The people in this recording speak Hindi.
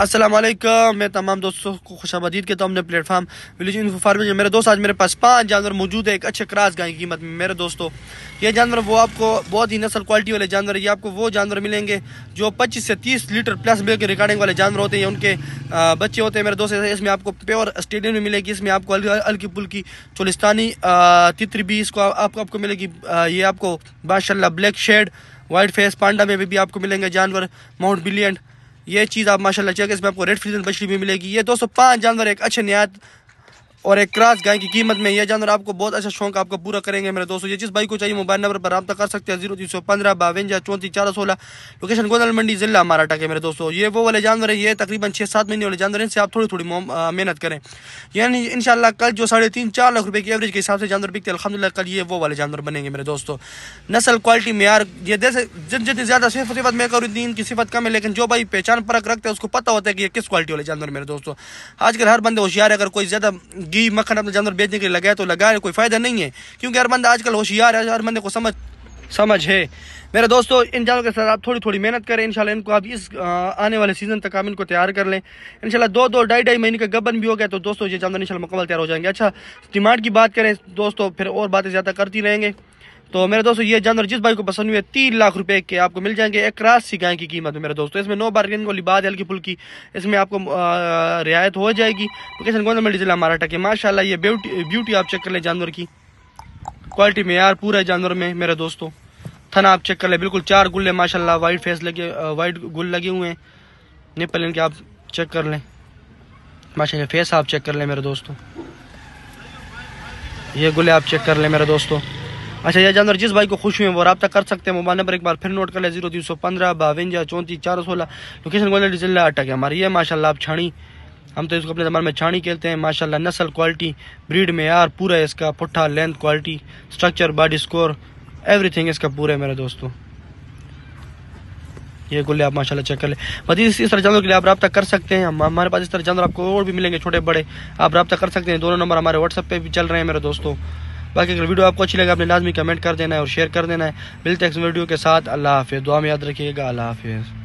असलम मैं तमाम दोस्तों को खुश आमदीद कहता हूँ अपने प्लेटफार्म विलेज इन फार्मिंग मेरे दोस्त आज मेरे पास पांच जानवर मौजूद है एक अच्छे क्रास गाय की कीमत में मेरे दोस्तों ये जानवर वो आपको बहुत ही नस्ल क्वालिटी वाले जानवर ये आपको वो जानवर मिलेंगे जो 25 से 30 लीटर प्लस मिल के रिकॉर्डिंग वाले जानवर होते हैं उनके बच्चे होते हैं मेरे दोस्त इसमें आपको प्योर स्टेडियम में मिलेगी इसमें आपको हल्की पुल्की चोलिस्तानी तित्र भी इसको आपको आपको मिलेगी ये आपको माशाला black shade white face panda में भी आपको मिलेंगे जानवर माउंट बिलियंट ये चीज़ आप माशाल्लाह चेक इसमें आपको रेड फ्रीजन मछली भी मिलेगी ये दोस्तों पांच जानवर एक अच्छे नियात और एक क्रास गाय की कीमत में यह जानवर आपको बहुत अच्छा शौक आपका पूरा करेंगे मेरे दोस्तों ये जिस भाई को चाहिए मोबाइल नंबर पर रब्ता कर सकते हैं जीरो तीन सौ पंद्रह बावंजा चौंतीस चार सोलह लोकेशन गोदल मंडी जिला मराठा के मेरे दोस्तों ये वो वाले जानवर है ये तकरीबन छः सात महीने वाले जानवर इनसे आप थोड़ी थोड़ी मेहनत करें यानी इन कल जो साढ़े तीन चार लाख रुपये की एवरेज के हिसाब से जानवर बिकते हैं अलहमदिल्ला कल ये वो वाले जानवर बनेंगे मेरे दोस्तों नसल क्वालिटी मैार ये जैसे जितनी ज़्यादा सिफत सिफत मैं करूँ की सिफत कम है लेकिन जो भाई पहचान परख रखते हैं उसको पता होता है कि ये किस क्वालिटी वाले जानवर मेरे दोस्तों आजकल हर बंदे होशियार है अगर कोई ज़्यादा घी मक्खन अपने जानवर बेचने के लिए लगाए तो लगाए कोई फ़ायदा नहीं है क्योंकि हर बंदा आजकल होशियार है हर बंदे को समझ समझ है मेरे दोस्तों इन जानवरों के साथ आप थोड़ी थोड़ी मेहनत करें इंशाल्लाह इनको आप इस आने वाले सीज़न तक आप इनको तैयार कर लें इंशाल्लाह दो दो ढाई ढाई महीने का गबन भी हो गया तो दोस्तों ये जानवर इंशाल्लाह मुकम्मल तैयार हो जाएंगे अच्छा डिमांड की बात करें दोस्तों फिर और बातें ज़्यादा करती रहेंगे तो मेरे दोस्तों ये जानवर जिस भाई को पसंद हुए तीन लाख रुपए के आपको मिल जाएंगे एक रात सी गाय की कीमत में मेरे दोस्तों इसमें नो बार्गेन को लिबाद हल्की फुल्की इसमें आपको रियायत हो जाएगी लोकेशन मंडी जिला महाराष्ट्र के माशाला ये ब्यूटी ब्यूटी आप चेक कर लें जानवर की क्वालिटी में यार पूरा जानवर में मेरे दोस्तों थना आप चेक कर लें बिल्कुल चार गुल्ले माशा वाइट फेस लगे वाइट गुल लगे हुए हैं निपल इनके आप चेक कर लें माशा फेस आप चेक कर लें मेरे दोस्तों ये गुले आप चेक कर लें मेरे दोस्तों अच्छा यह जानवर जिस भाई को खुश हुए वो रबा कर सकते हैं मोबाइल नंबर एक बार फिर नोट कर ले जीरो तीन सौ पंद्रह बावंजा चौंतीस चार सोलह लोकेशन ग्वालियर जिला अटक है हमारी ये माशाला आप छाणी हम तो इसको अपने जमान में छाणी खेलते हैं माशाला नस्ल क्वालिटी ब्रीड में यार पूरा इसका पुट्ठा length quality structure body score thing इसका पूरा है मेरे दोस्तों ये गुल्ले आप माशाल्लाह चेक कर ले मजीद इस तरह जानवर के लिए आप रब्ता कर सकते हैं हमारे पास इस तरह जानवर आपको और भी मिलेंगे छोटे बड़े आप रब्ता कर सकते हैं दोनों नंबर हमारे व्हाट्सएप पे भी चल रहे हैं मेरे दोस्तों बाकी अगर वीडियो आपको अच्छी लगे आपने लाजमी कमेंट कर देना है और शेयर कर देना है मिलते हैं वीडियो के साथ अल्लाह हाफिज़ दुआ में याद रखिएगा अल्लाह हाफिज़